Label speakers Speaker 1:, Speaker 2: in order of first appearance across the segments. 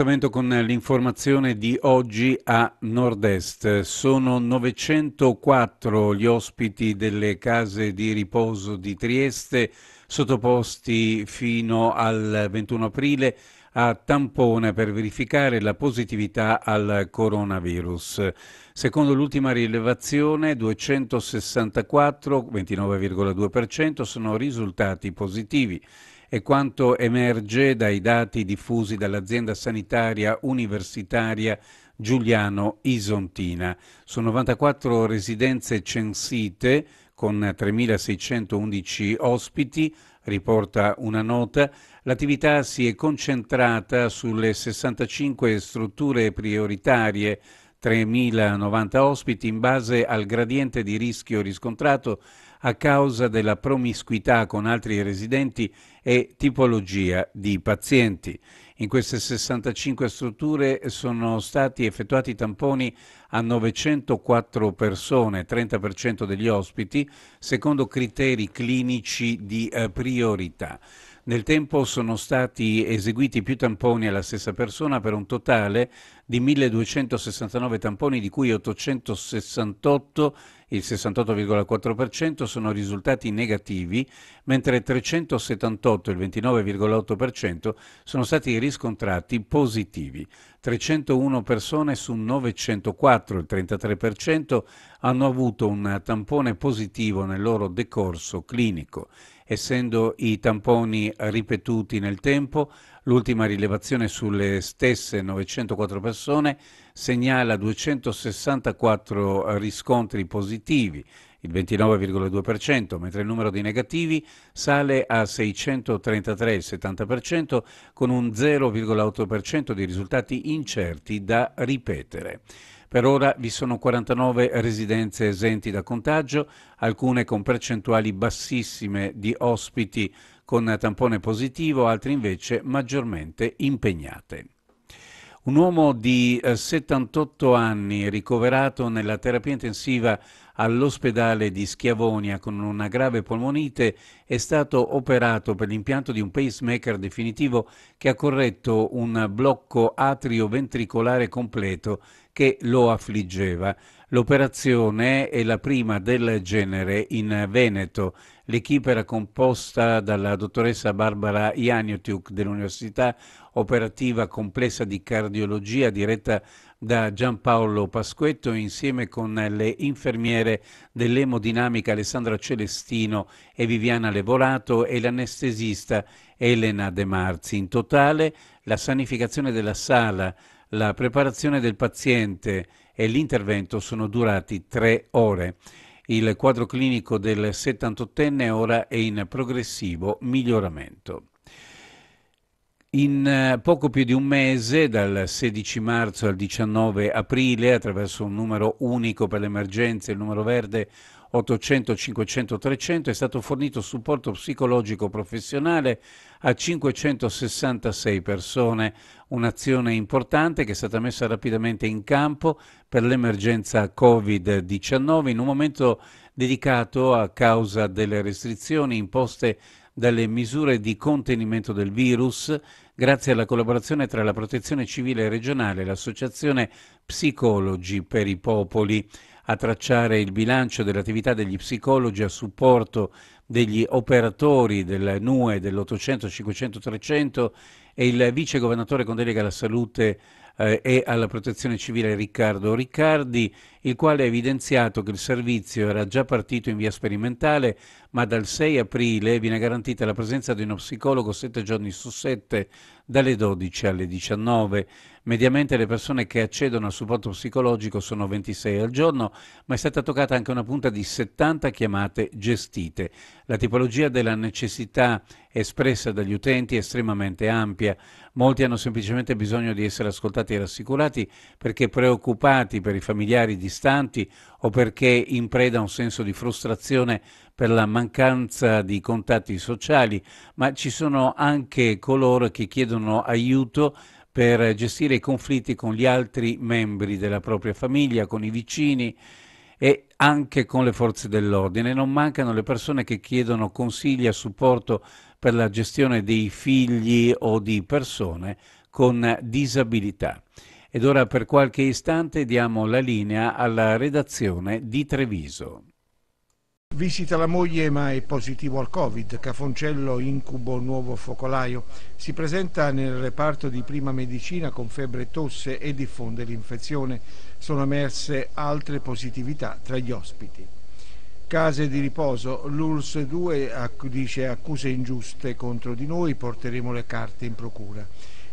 Speaker 1: Appuntamento con l'informazione di oggi a Nord-Est. Sono 904 gli ospiti delle case di riposo di Trieste sottoposti fino al 21 aprile a tampone per verificare la positività al coronavirus. Secondo l'ultima rilevazione 264, 29,2% sono risultati positivi. È quanto emerge dai dati diffusi dall'azienda sanitaria universitaria Giuliano Isontina. Su 94 residenze censite, con 3.611 ospiti, riporta una nota, l'attività si è concentrata sulle 65 strutture prioritarie 3.090 ospiti in base al gradiente di rischio riscontrato a causa della promiscuità con altri residenti e tipologia di pazienti. In queste 65 strutture sono stati effettuati tamponi a 904 persone, 30% degli ospiti, secondo criteri clinici di eh, priorità. Nel tempo sono stati eseguiti più tamponi alla stessa persona per un totale di 1269 tamponi, di cui 868 il 68,4% sono risultati negativi, mentre 378, il 29,8%, sono stati riscontrati positivi. 301 persone su 904, il 33%, hanno avuto un tampone positivo nel loro decorso clinico essendo i tamponi ripetuti nel tempo. L'ultima rilevazione sulle stesse 904 persone segnala 264 riscontri positivi, il 29,2%, mentre il numero di negativi sale a 633, il 70%, con un 0,8% di risultati incerti da ripetere. Per ora vi sono 49 residenze esenti da contagio, alcune con percentuali bassissime di ospiti con tampone positivo, altre invece maggiormente impegnate. Un uomo di 78 eh, anni ricoverato nella terapia intensiva all'ospedale di Schiavonia con una grave polmonite è stato operato per l'impianto di un pacemaker definitivo che ha corretto un blocco atrioventricolare completo che lo affliggeva. L'operazione è la prima del genere in Veneto. L'equipe era composta dalla dottoressa Barbara Iagnotiuk dell'Università Operativa Complessa di Cardiologia diretta da Giampaolo Pasquetto insieme con le infermiere dell'emodinamica Alessandra Celestino e Viviana Levolato e l'anestesista Elena De Marzi. In totale la sanificazione della sala la preparazione del paziente e l'intervento sono durati tre ore. Il quadro clinico del 78enne ora è in progressivo miglioramento. In eh, poco più di un mese, dal 16 marzo al 19 aprile, attraverso un numero unico per le emergenze, il numero verde 800 500 300, è stato fornito supporto psicologico professionale a 566 persone un'azione importante che è stata messa rapidamente in campo per l'emergenza Covid-19 in un momento dedicato a causa delle restrizioni imposte dalle misure di contenimento del virus grazie alla collaborazione tra la Protezione Civile regionale e l'Associazione Psicologi per i Popoli a tracciare il bilancio dell'attività degli psicologi a supporto degli operatori del NUE dell'800, 500, 300 e il vice governatore con delega alla salute eh, e alla protezione civile Riccardo Riccardi, il quale ha evidenziato che il servizio era già partito in via sperimentale, ma dal 6 aprile viene garantita la presenza di uno psicologo 7 giorni su 7 dalle 12 alle 19. Mediamente le persone che accedono al supporto psicologico sono 26 al giorno, ma è stata toccata anche una punta di 70 chiamate gestite. La tipologia della necessità espressa dagli utenti è estremamente ampia. Molti hanno semplicemente bisogno di essere ascoltati e rassicurati perché preoccupati per i familiari distanti o perché in preda a un senso di frustrazione per la mancanza di contatti sociali, ma ci sono anche coloro che chiedono aiuto per gestire i conflitti con gli altri membri della propria famiglia, con i vicini e anche con le forze dell'ordine. Non mancano le persone che chiedono consigli e supporto per la gestione dei figli o di persone con disabilità. Ed ora per qualche istante diamo la linea alla redazione di Treviso.
Speaker 2: Visita la moglie ma è positivo al Covid. Cafoncello incubo nuovo focolaio. Si presenta nel reparto di prima medicina con febbre e tosse e diffonde l'infezione. Sono emerse altre positività tra gli ospiti. Case di riposo. L'URSS 2 dice accuse ingiuste contro di noi, porteremo le carte in procura.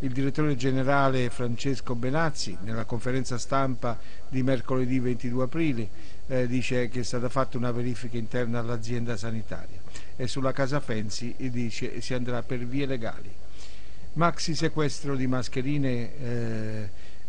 Speaker 2: Il direttore generale Francesco Benazzi, nella conferenza stampa di mercoledì 22 aprile, eh, dice che è stata fatta una verifica interna all'azienda sanitaria e sulla casa Fensi dice si andrà per vie legali. Maxi sequestro di mascherine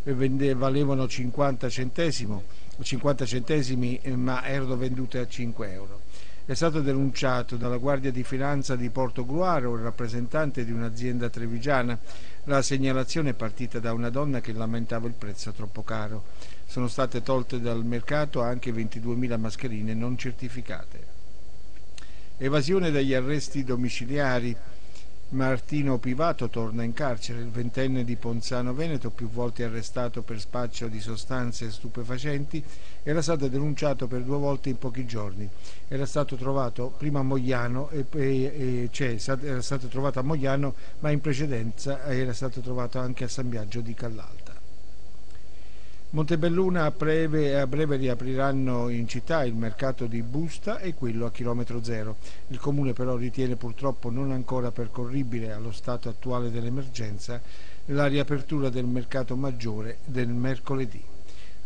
Speaker 2: eh, vende, valevano 50, centesimo, 50 centesimi eh, ma erano vendute a 5 euro. È stato denunciato dalla Guardia di Finanza di Porto Gruaro, il rappresentante di un'azienda trevigiana, la segnalazione è partita da una donna che lamentava il prezzo troppo caro. Sono state tolte dal mercato anche 22.000 mascherine non certificate. Evasione dagli arresti domiciliari. Martino Pivato torna in carcere, il ventenne di Ponzano Veneto, più volte arrestato per spaccio di sostanze stupefacenti, era stato denunciato per due volte in pochi giorni. Era stato trovato prima a Mogliano, e, e, cioè, era stato trovato a Mogliano, ma in precedenza era stato trovato anche a San Biagio di Callalto. Montebelluna a breve, a breve, riapriranno in città il mercato di Busta e quello a chilometro zero. Il comune però ritiene purtroppo non ancora percorribile allo stato attuale dell'emergenza la riapertura del mercato maggiore del mercoledì.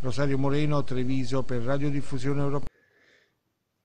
Speaker 2: Rosario Moreno, Treviso per Radiodiffusione Europea.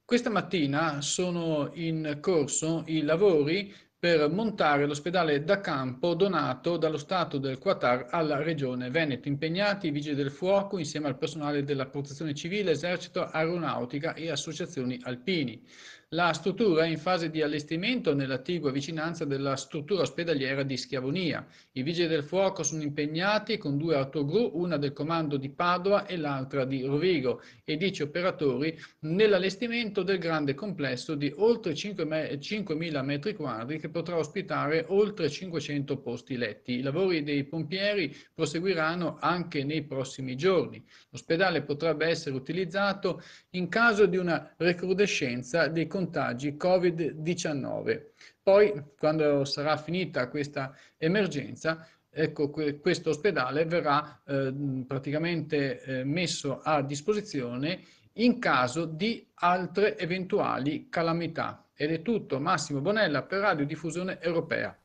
Speaker 3: Questa mattina sono in corso i lavori per montare l'ospedale da campo donato dallo Stato del Qatar alla Regione Veneto, impegnati i Vigili del Fuoco insieme al personale della Protezione Civile, Esercito, Aeronautica e associazioni alpini. La struttura è in fase di allestimento nell'attigua vicinanza della struttura ospedaliera di Schiavonia. I vigili del fuoco sono impegnati con due autogru, una del comando di Padova e l'altra di Rovigo, e 10 operatori nell'allestimento del grande complesso di oltre 5.000 metri quadri che potrà ospitare oltre 500 posti letti. I lavori dei pompieri proseguiranno anche nei prossimi giorni. L'ospedale potrebbe essere utilizzato in caso di una recrudescenza dei contagi contagi Covid-19. Poi, quando sarà finita questa emergenza, ecco, questo ospedale verrà eh, praticamente eh, messo a disposizione in caso di altre eventuali calamità. Ed è tutto. Massimo Bonella per Radiodiffusione Europea.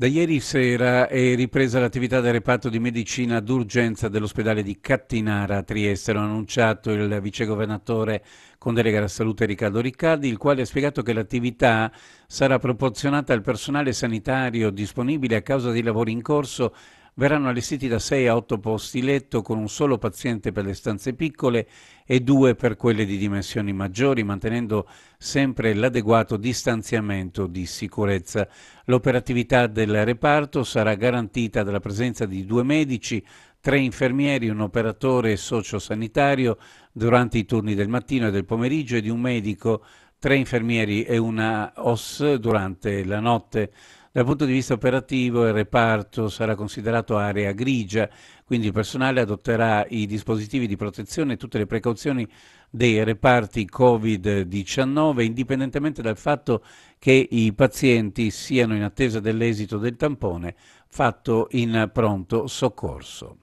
Speaker 1: Da ieri sera è ripresa l'attività del reparto di medicina d'urgenza dell'ospedale di Cattinara a Trieste, lo ha annunciato il vicegovernatore con delega alla salute Riccardo Riccardi, il quale ha spiegato che l'attività sarà proporzionata al personale sanitario disponibile a causa dei lavori in corso verranno allestiti da 6 a 8 posti letto con un solo paziente per le stanze piccole e due per quelle di dimensioni maggiori, mantenendo sempre l'adeguato distanziamento di sicurezza. L'operatività del reparto sarà garantita dalla presenza di due medici, tre infermieri, un operatore sociosanitario durante i turni del mattino e del pomeriggio e di un medico, tre infermieri e una OS durante la notte. Dal punto di vista operativo il reparto sarà considerato area grigia, quindi il personale adotterà i dispositivi di protezione e tutte le precauzioni dei reparti Covid-19, indipendentemente dal fatto che i pazienti siano in attesa dell'esito del tampone fatto in pronto soccorso.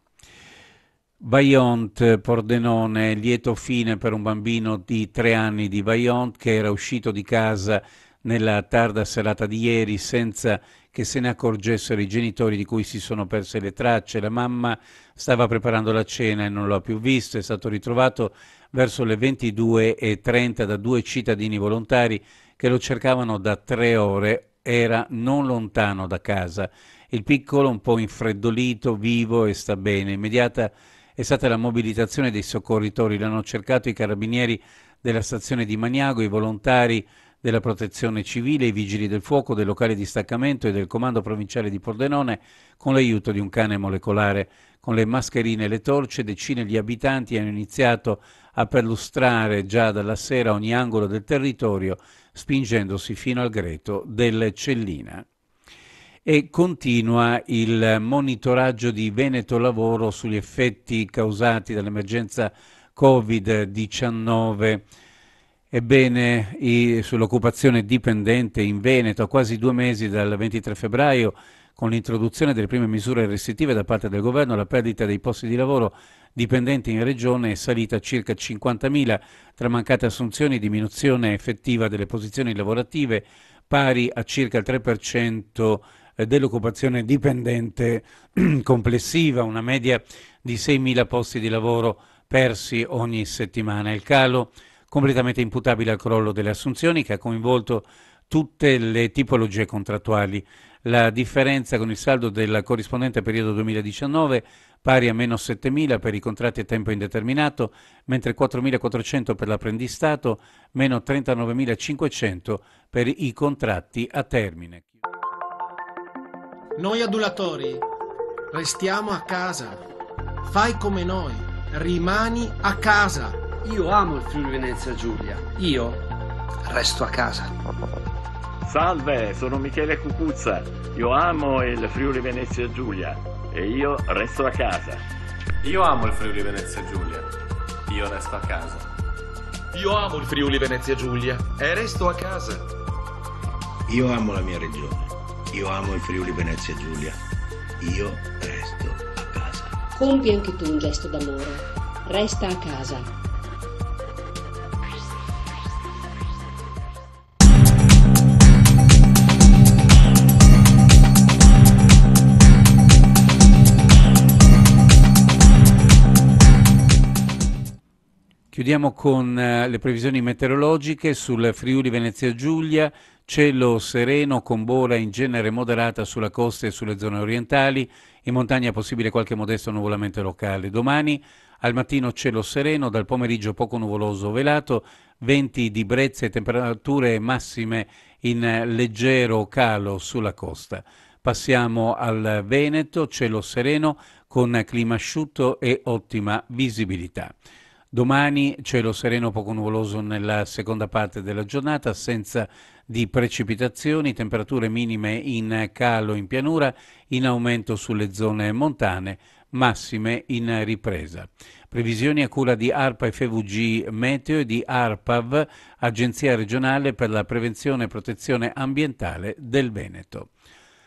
Speaker 1: Vaillant, Pordenone, lieto fine per un bambino di tre anni di Vaillant che era uscito di casa nella tarda serata di ieri senza che se ne accorgessero i genitori di cui si sono perse le tracce. La mamma stava preparando la cena e non lo ha più visto, è stato ritrovato verso le 22.30 da due cittadini volontari che lo cercavano da tre ore, era non lontano da casa. Il piccolo, un po' infreddolito, vivo e sta bene. Immediata è stata la mobilitazione dei soccorritori, l'hanno cercato i carabinieri della stazione di Maniago, i volontari della Protezione Civile, i Vigili del Fuoco, del locale distaccamento e del Comando Provinciale di Pordenone, con l'aiuto di un cane molecolare. Con le mascherine e le torce decine di abitanti hanno iniziato a perlustrare già dalla sera ogni angolo del territorio, spingendosi fino al greto del Cellina e continua il monitoraggio di Veneto Lavoro sugli effetti causati dall'emergenza Covid-19 Ebbene, i, sull'occupazione dipendente in Veneto, a quasi due mesi dal 23 febbraio, con l'introduzione delle prime misure restrittive da parte del governo, la perdita dei posti di lavoro dipendenti in regione è salita a circa 50.000 tra mancate assunzioni e diminuzione effettiva delle posizioni lavorative pari a circa il 3% eh, dell'occupazione dipendente complessiva, una media di 6.000 posti di lavoro persi ogni settimana. Il calo completamente imputabile al crollo delle assunzioni che ha coinvolto tutte le tipologie contrattuali. La differenza con il saldo del corrispondente periodo 2019 pari a meno 7.000 per i contratti a tempo indeterminato, mentre 4.400 per l'apprendistato, meno 39.500 per i contratti a termine.
Speaker 2: Noi adulatori restiamo a casa. Fai come noi, rimani a
Speaker 3: casa. Io amo il Friuli Venezia Giulia, io resto a casa. Salve, sono Michele Cucuzza, io amo il Friuli Venezia Giulia e io resto a casa. Io amo il Friuli Venezia Giulia, io resto a casa. Io amo il Friuli Venezia Giulia e resto a casa.
Speaker 2: Io amo la mia regione, io amo il Friuli Venezia Giulia, io
Speaker 1: resto a
Speaker 3: casa. Compi anche tu un gesto d'amore, resta a casa.
Speaker 1: Chiudiamo con eh, le previsioni meteorologiche sul Friuli Venezia Giulia, cielo sereno con bola in genere moderata sulla costa e sulle zone orientali, in montagna possibile qualche modesto nuvolamento locale. Domani al mattino cielo sereno, dal pomeriggio poco nuvoloso velato, venti di brezza e temperature massime in eh, leggero calo sulla costa. Passiamo al Veneto, cielo sereno con clima asciutto e ottima visibilità. Domani cielo sereno poco nuvoloso nella seconda parte della giornata, senza di precipitazioni, temperature minime in calo in pianura, in aumento sulle zone montane, massime in ripresa. Previsioni a cura di ARPA FVG Meteo e di ARPAV, Agenzia regionale per la prevenzione e protezione ambientale del Veneto.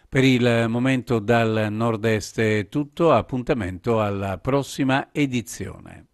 Speaker 1: Per il momento dal nord-est è tutto, appuntamento alla prossima edizione.